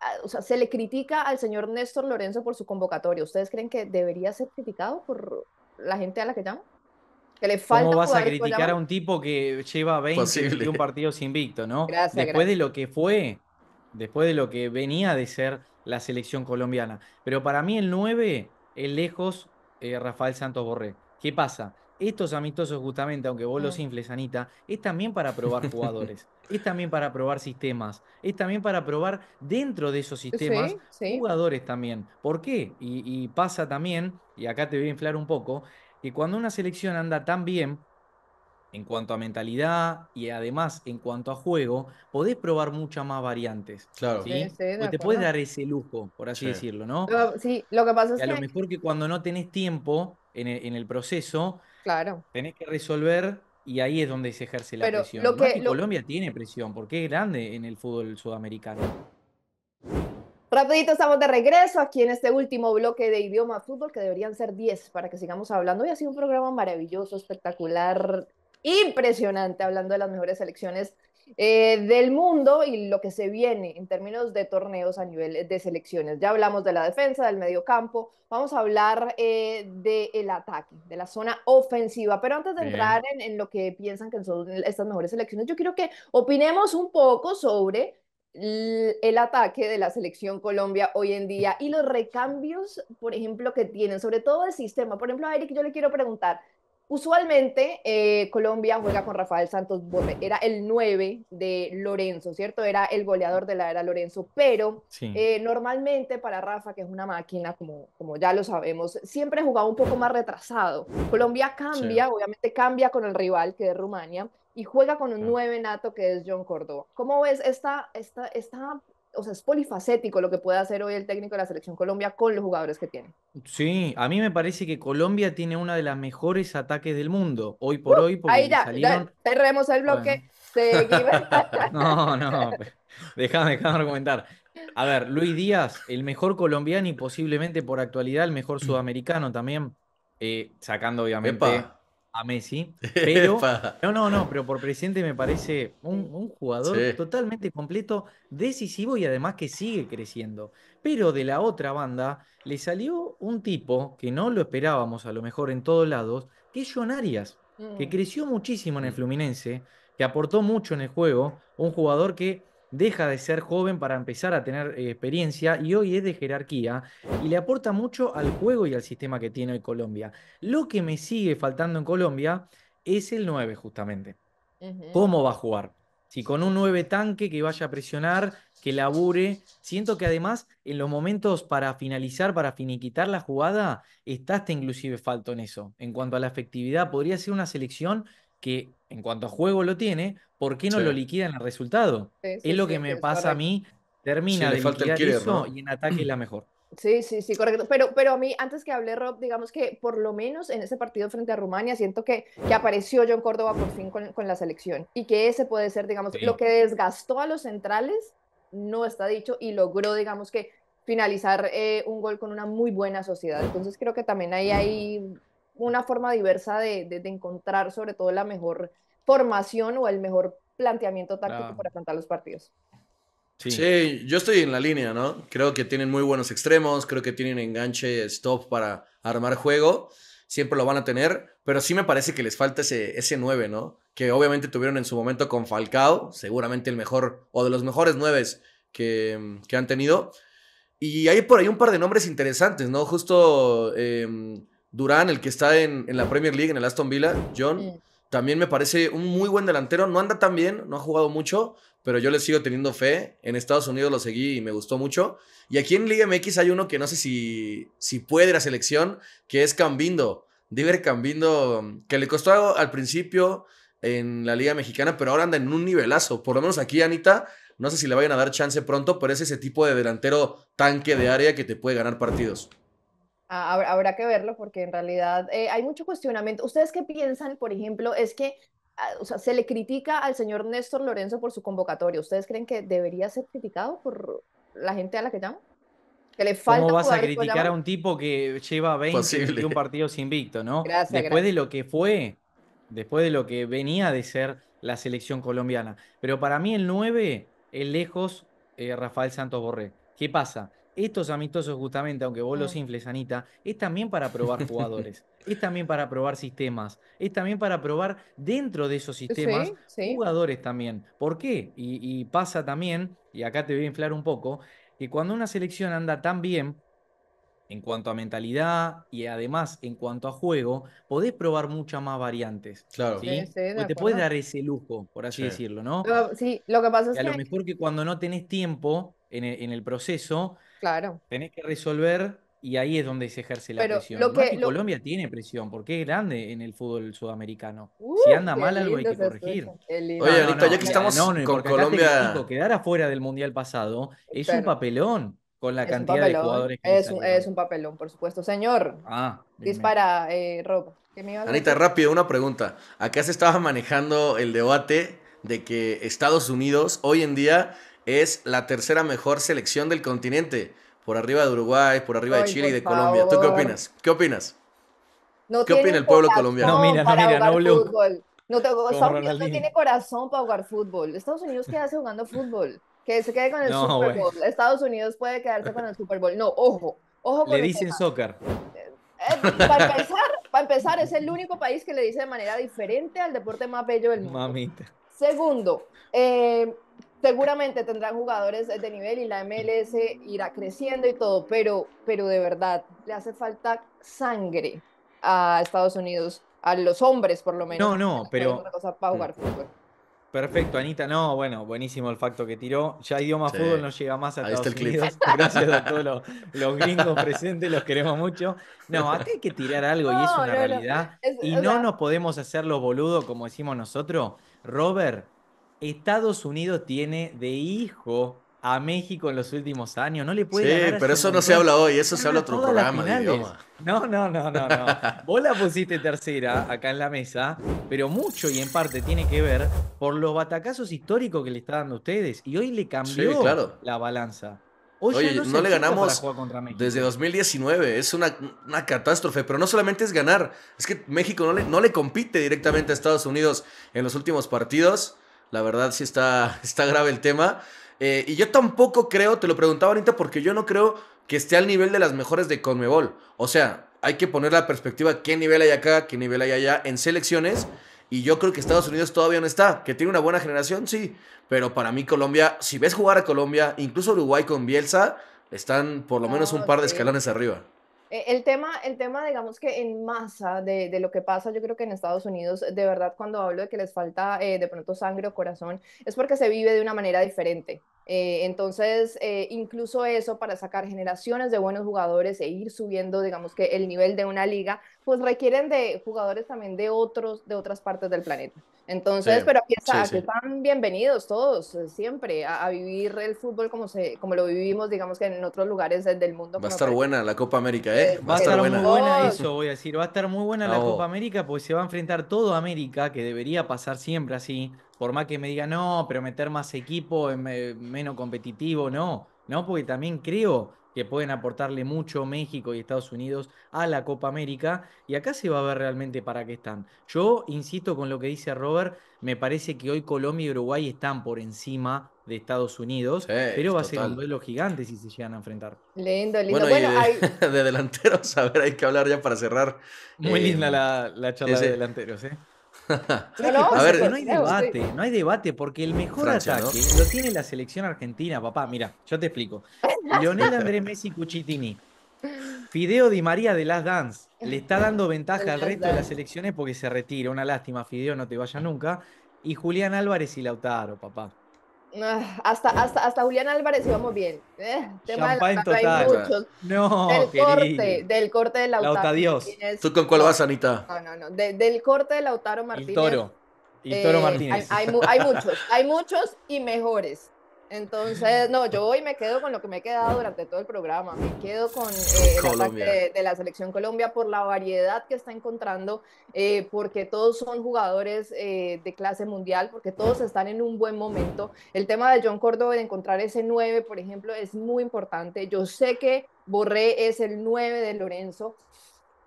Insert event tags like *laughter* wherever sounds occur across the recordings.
Ah, o sea, se le critica al señor Néstor Lorenzo por su convocatoria. ¿Ustedes creen que debería ser criticado por la gente a la que llama? Que le ¿Cómo vas a criticar a un tipo que lleva 20 un partidos invicto, no? Gracias, después de lo que fue, después de lo que venía de ser la selección colombiana. Pero para mí el 9 es lejos eh, Rafael Santos Borré. ¿Qué pasa? estos amistosos justamente, aunque vos los infles, Anita, es también para probar *laughs* jugadores, es también para probar sistemas, es también para probar dentro de esos sistemas jugadores también. ¿Por qué? Y, pasa también, y acá te voy a inflar un poco, que cuando una selección anda tan bien, en cuanto a mentalidad y además en cuanto a juego, podés probar muchas más variantes. Claro. ¿sí? te puedes dar ese lujo, por así decirlo, ¿no? sí, lo que pasa es que... A lo mejor que cuando no tenés tiempo en el proceso, Claro. Tenés que resolver y ahí es donde se ejerce la presión. Lo Colombia tiene presión, porque es grande en el fútbol sudamericano. Rapidito estamos de regreso aquí en este último bloque de idioma fútbol, que deberían ser 10 para que sigamos hablando. Hoy ha sido un programa maravilloso, espectacular, impresionante, hablando de las mejores selecciones eh, del mundo y lo que se viene en términos de torneos a nivel de selecciones. Ya hablamos de la defensa, del medio campo, vamos a hablar eh, del ataque, de la zona ofensiva, pero antes de entrar en, en lo que piensan que son estas mejores selecciones, yo quiero que opinemos un poco sobre el ataque de la selección Colombia hoy en día y los recambios, por ejemplo, que tienen, sobre todo el sistema. Por ejemplo, a Eric yo le quiero preguntar, Usualmente eh, Colombia juega con Rafael Santos Borre, era el 9 de Lorenzo, ¿cierto? Era el goleador de la era Lorenzo, pero eh, normalmente para Rafa, que es una máquina, como, como ya lo sabemos, siempre jugaba un poco más retrasado. Colombia cambia, obviamente cambia con el rival, que es Rumania, y juega con un 9 nato, que es John Córdoba. ¿Cómo ves esta, esta, esta o sea, es polifacético lo que puede hacer hoy el técnico de la selección Colombia con los jugadores que tiene. Sí, a mí me parece que Colombia tiene una de las mejores ataques del mundo, hoy por uh, hoy. Porque ahí ya, cerremos el bloque. Bueno. *laughs* no, no, pues, déjame, comentar. A ver, Luis Díaz, el mejor colombiano y posiblemente por actualidad el mejor mm. sudamericano también, eh, sacando obviamente a Messi, *laughs* pero no, no, no, pero por presente me parece un, jugador totalmente completo, decisivo y además que sigue creciendo. Pero de la otra banda le salió un tipo que no lo esperábamos a lo mejor en todos lados, que es John Arias, que mm. creció muchísimo en el mm. Fluminense, que aportó mucho en el juego, un jugador que deja de ser joven para empezar a tener eh, experiencia y hoy es de jerarquía y le aporta mucho al juego y al sistema que tiene hoy Colombia. Lo que me sigue faltando en Colombia es el 9 justamente. ¿Cómo va a jugar? Si con un 9 tanque que vaya a presionar, que labure, siento que además en los momentos para finalizar, para finiquitar la jugada, está hasta inclusive falto en eso. En cuanto a la efectividad, podría ser una selección que en cuanto a juego lo tiene, ¿por qué no lo liquidan el resultado? es lo que me pasa a mí, termina de liquidar eso y en ataque es la mejor. Sí, sí, sí, correcto. Pero, pero a mí, antes que hable Rob, digamos que por lo menos en ese partido frente a Rumania, siento que, que apareció John Córdoba por fin con, la selección y que ese puede ser, digamos, lo que desgastó a los centrales, no está dicho, y logró, digamos, que finalizar eh, un gol con una muy buena sociedad. Entonces creo que también ahí hay una forma diversa de, de, encontrar sobre todo la mejor formación o el mejor planteamiento táctico para afrontar los partidos. Sí. yo estoy en la línea, ¿no? Creo que tienen muy buenos extremos, creo que tienen enganche stop para armar juego, siempre lo van a tener, pero sí me parece que les falta ese, ese 9, ¿no? Que obviamente tuvieron en su momento con Falcao, seguramente el mejor o de los mejores 9 que, que han tenido. Y hay por ahí un par de nombres interesantes, ¿no? Justo... Em, Durán, el que está en, la Premier League, en el Aston Villa, John, también me parece un muy buen delantero. No anda tan bien, no ha jugado mucho, pero yo le sigo teniendo fe. En Estados Unidos lo seguí y me gustó mucho. Y aquí en Liga MX hay uno que no sé si, si puede la selección, que es Cambindo. Diver Cambindo, que le costó al principio en la Liga Mexicana, pero ahora anda en un nivelazo. Por lo menos aquí, Anita, no sé si le vayan a dar chance pronto, pero es ese tipo de delantero tanque de área que te puede ganar partidos habrá, que verlo porque en realidad eh, hay mucho cuestionamiento. ¿Ustedes qué piensan, por ejemplo, es que ah, sea, se le critica al señor Néstor Lorenzo por su convocatoria? ¿Ustedes creen que debería ser criticado por la gente a la que llama? Que le ¿Cómo vas a pues, criticar a un tipo que lleva 20 un partidos invicto, no? después de lo que fue, después de lo que venía de ser la selección colombiana. Pero para mí el 9 es lejos eh, Rafael Santos Borré. ¿Qué pasa? estos amistosos justamente, aunque vos los mm. infles, Anita, es también para probar jugadores, *laughs* es también para probar sistemas, es también para probar dentro de esos sistemas jugadores también. ¿Por qué? Y, pasa también, y acá te voy a inflar un poco, que cuando una selección anda tan bien en cuanto a mentalidad y además en cuanto a juego, podés probar muchas más variantes. Claro. te puedes dar ese lujo, por así decirlo, ¿no? sí, lo que pasa es que... A lo mejor que cuando no tenés tiempo en el proceso Claro. Tenés que resolver y ahí es donde se ejerce la presión. Colombia tiene presión, porque es grande en el fútbol sudamericano. Uh, si anda mal algo hay que corregir. Oye, ahorita, ya que estamos con Colombia. quedar afuera del Mundial pasado es un papelón con la cantidad de jugadores que es, es un papelón, por supuesto. Señor, ah, dispara, eh, Rob. Anita, rápido, una pregunta. Acá se estaba manejando el debate de que Estados Unidos hoy en día es la tercera mejor selección del continente, por arriba de Uruguay, por arriba de Chile y de Colombia. ¿Tú qué opinas? ¿Qué opinas? ¿Qué opina el pueblo colombiano? No, mira, no, mira, no, No, tiene corazón para jugar fútbol. Estados Unidos, ¿qué hace jugando fútbol? Que se quede con el Super Bowl. Estados Unidos puede quedarse con el Super Bowl. No, ojo, ojo Le dicen soccer. Eh, para, empezar, para empezar, es el único país que le dice de manera diferente al deporte más bello del mundo. Mamita. Segundo, eh, seguramente tendrán jugadores de nivel y la MLS irá creciendo y todo, pero, pero de verdad le hace falta sangre a Estados Unidos, a los hombres por lo menos. No, no, pero... Perfecto, Anita. No, bueno, buenísimo el facto que tiró. Ya idioma fútbol no llega más a Estados Unidos. *laughs* Gracias a todos los, gringos presentes, los queremos mucho. No, acá hay que tirar algo y es una realidad. y no nos podemos hacer los boludos como decimos nosotros. Robert, Estados Unidos tiene de hijo a México en los últimos años. No le puede. Sí, pero eso no se habla hoy, eso se habla otro programa de idioma. No, no, no, no, no. *laughs* Vos la pusiste tercera acá en la mesa, pero mucho y en parte tiene que ver por los batacazos históricos que le está dando ustedes. Y hoy le cambió la balanza. Oye, no, no le ganamos desde 2019. Es una, una, catástrofe. Pero no solamente es ganar. Es que México no no le compite directamente a Estados Unidos en los últimos partidos. La verdad sí está, *laughs* está grave el tema. Eh, y yo tampoco creo, te lo preguntaba ahorita, porque yo no creo que esté al nivel de las mejores de Conmebol. O sea, hay que poner la perspectiva qué nivel hay acá, qué nivel hay allá en selecciones. Y yo creo que Estados Unidos todavía no está. Que tiene una buena generación, sí. Pero para mí Colombia, si ves jugar a Colombia, incluso Uruguay con Bielsa, están por lo menos un par de ah, escalones arriba. Eh, el tema, el tema, digamos que en masa de, lo que pasa, yo creo que en Estados Unidos, de verdad, cuando hablo de que les falta eh, de pronto sangre o corazón, es porque se vive de una manera diferente. Eh, entonces, incluso eso para sacar generaciones de buenos jugadores e ir subiendo, digamos que el nivel de una liga, pues requieren de jugadores también de, otros, de otras partes del planeta. Entonces, pero piensa que están bienvenidos todos, eh, siempre, a, vivir el fútbol como, se, como lo vivimos, digamos que en otros lugares del mundo. Va a estar buena la Copa América, ¿eh? eh va, a estar, muy buena eso, voy a decir. Va a estar muy buena la Copa América porque se va a enfrentar todo América, que debería pasar siempre así. Por más que me digan, no, pero meter más equipo menos competitivo, no. No, porque también creo que pueden aportarle mucho México y Estados Unidos a la Copa América. Y acá se va a ver realmente para qué están. Yo insisto con lo que dice Robert, me parece que hoy Colombia y Uruguay están por encima de Estados Unidos, pero va a ser un duelo gigante si se llegan a enfrentar. Lindo, lindo. *laughs* de, delanteros, a ver, hay que hablar ya para cerrar. Muy linda eh, la, la charla de delanteros, ¿eh? *laughs* no, no hay debate, no hay debate, porque el mejor ataque lo tiene la selección argentina, papá. Mira, yo te explico. Leonel *laughs* Andrés Messi Cuchitini. Fideo Di María de Las Dance le está dando ventaja al resto de las selecciones porque se retira. Una lástima, Fideo, no te vaya nunca. Y Julián Álvarez y Lautaro, papá. Ah, hasta, hasta, hasta, Julián Álvarez íbamos bien. Eh, en total. No, del corte, del corte de Lautaro. Lauta Dios. ¿Tú con cuál vas, Anita? No, no, no. del corte de Lautaro Martínez. toro. Y Toro eh, Martínez. hay, muchos, hay muchos y mejores. Entonces, no, yo hoy me quedo con lo que me he quedado durante todo el programa. Me quedo con eh, el de, la selección Colombia por la variedad que está encontrando, eh, porque todos son jugadores eh, de clase mundial, porque todos están en un buen momento. El tema de John Córdoba de encontrar ese 9, por ejemplo, es muy importante. Yo sé que Borré es el 9 de Lorenzo,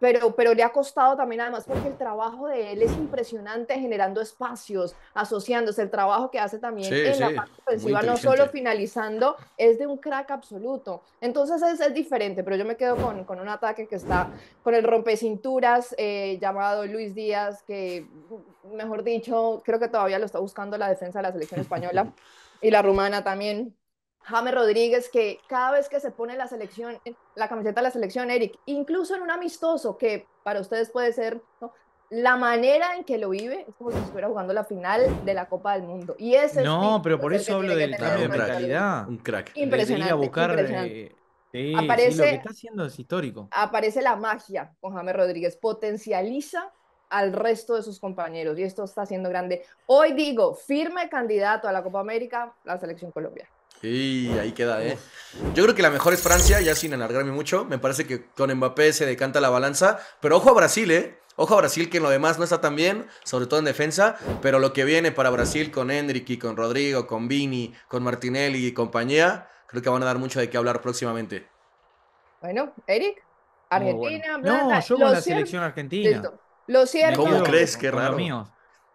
pero, pero le ha costado también además porque el trabajo de él es impresionante generando espacios, asociándose, el trabajo que hace también en la parte ofensiva, no solo finalizando, es de un crack absoluto. Entonces es, es diferente, pero yo me quedo con, con, un ataque que está con el rompecinturas eh, llamado Luis Díaz, que mejor dicho, creo que todavía lo está buscando la defensa de la selección *laughs* española y la rumana también. Jame Rodríguez, que cada vez que se pone la selección, la camiseta de la selección, Eric, incluso en un amistoso, que para ustedes puede ser la manera en que lo vive, es como si estuviera jugando la final de la Copa del Mundo. Y ese No, pero por eso hablo del cambio de Un crack. Impresionante. Eh, aparece, lo que está haciendo es histórico. Aparece la magia con Jame Rodríguez, potencializa al resto de sus compañeros y esto está siendo grande. Hoy digo, firme candidato a la Copa América, la selección Colombia y ahí queda, ¿eh? Yo creo que la mejor es Francia, ya sin alargarme mucho. Me parece que con Mbappé se decanta la balanza. Pero ojo a Brasil, ¿eh? Ojo a Brasil que en lo demás no está tan bien, sobre todo en defensa, pero lo que viene para Brasil con y con Rodrigo, con Vini, con Martinelli y compañía, creo que van a dar mucho de qué hablar próximamente. Bueno, Eric, Argentina, No, yo con la selección argentina. Lo cierto. ¿Cómo crees? Qué raro.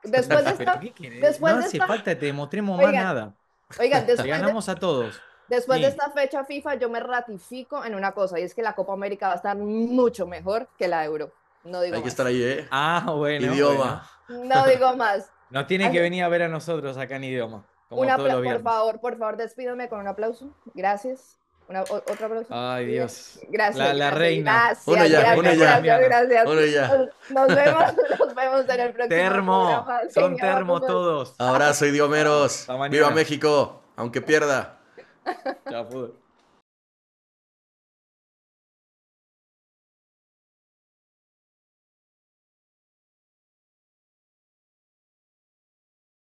Después de *laughs* esta, no hace falta te mostremos más nada. Oigan, *laughs* después ganamos de, a todos. Después de esta fecha FIFA, yo me ratifico en una cosa, y es que la Copa América va a estar mucho mejor que la Euro. No digo Hay que estar ahí, ¿eh? Ah, bueno. Idioma. No digo más. *laughs* No tiene que venir a ver a nosotros acá en idioma. Como aplauso, por favor, por favor, despídame con un aplauso. Gracias. Una, otra próxima Ay, Dios. Gracias. La, la reina. Gracias, ya, gracias, ya, gracias, ya. Nos, vemos, *laughs* nos vemos en el próximo. Termo. Son termo todos. Abrazo, idiomeros. Viva México, aunque pierda. Chao,